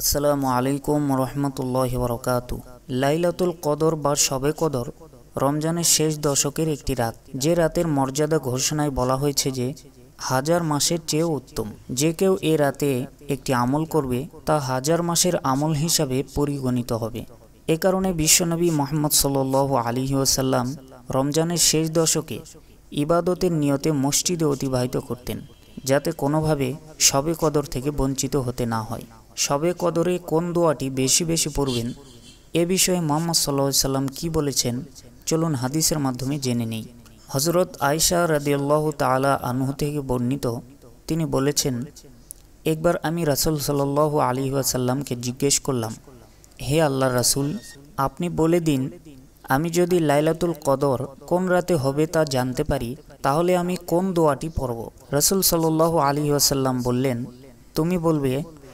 আসসালামু আলাইকুম রহমতুল্লাহ বরকাত লাইলাতুল কদর বা সবে কদর রমজানের শেষ দশকের একটি রাত যে রাতের মর্যাদা ঘোষণায় বলা হয়েছে যে হাজার মাসের চেয়েও উত্তম যে কেউ এ রাতে একটি আমল করবে তা হাজার মাসের আমল হিসাবে পরিগণিত হবে এ কারণে বিশ্বনবী মোহাম্মদ সাল আলী ওসাল্লাম রমজানের শেষ দশকে ইবাদতের নিয়তে মসজিদে অতিবাহিত করতেন যাতে কোনোভাবে সবে কদর থেকে বঞ্চিত হতে না হয় সবে কদরে কোন দোয়াটি বেশি বেশি পড়বেন এ বিষয়ে মোহাম্মদ সাল্লাহ সাল্লাম কি বলেছেন চলুন হাদিসের মাধ্যমে জেনে নিই হজরত আয়সা রাদিউল্লাহ তালা আনহ থেকে বর্ণিত তিনি বলেছেন একবার আমি রাসুল সাল্লাহ আলী আসাল্লামকে জিজ্ঞেস করলাম হে আল্লাহ রাসুল আপনি বলে দিন আমি যদি লাইলাতুল কদর কোন রাতে হবে তা জানতে পারি তাহলে আমি কোন দোয়াটি পড়ব রসুল সাল্লাহ আলী আসাল্লাম বললেন তুমি বলবে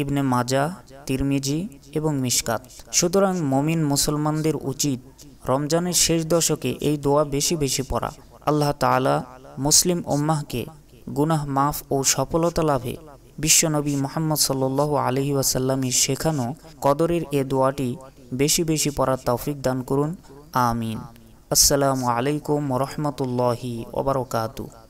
ইবনে মাজা তিরমিজি এবং মিসকাত সুতরাং মমিন মুসলমানদের উচিত রমজানের শেষ দশকে এই দোয়া বেশি বেশি পড়া আল্লাহ তালা মুসলিম ওম্মাহকে গুনাহ মাফ ও সফলতা লাভে বিশ্বনবী মোহাম্মদ সাল্ল আলহি ওয়াসাল্লামের শেখানো কদরের এ দোয়াটি বেশি বেশি পড়ার তৌফিক দান করুন আমিন আসসালামু আলাইকুম রহমতুল্লাহি ওবরকাতু